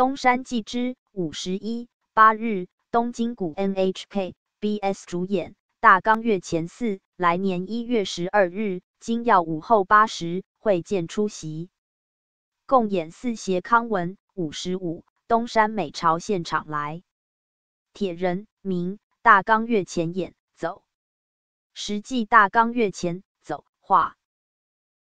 东山纪之五十一八日，东京谷 NHK BS 主演大纲月前四，来年一月十二日金曜午后八时会见出席，共演四协康文五十五，东山美朝现场来，铁人名大纲月前演走，实际大纲月前走画。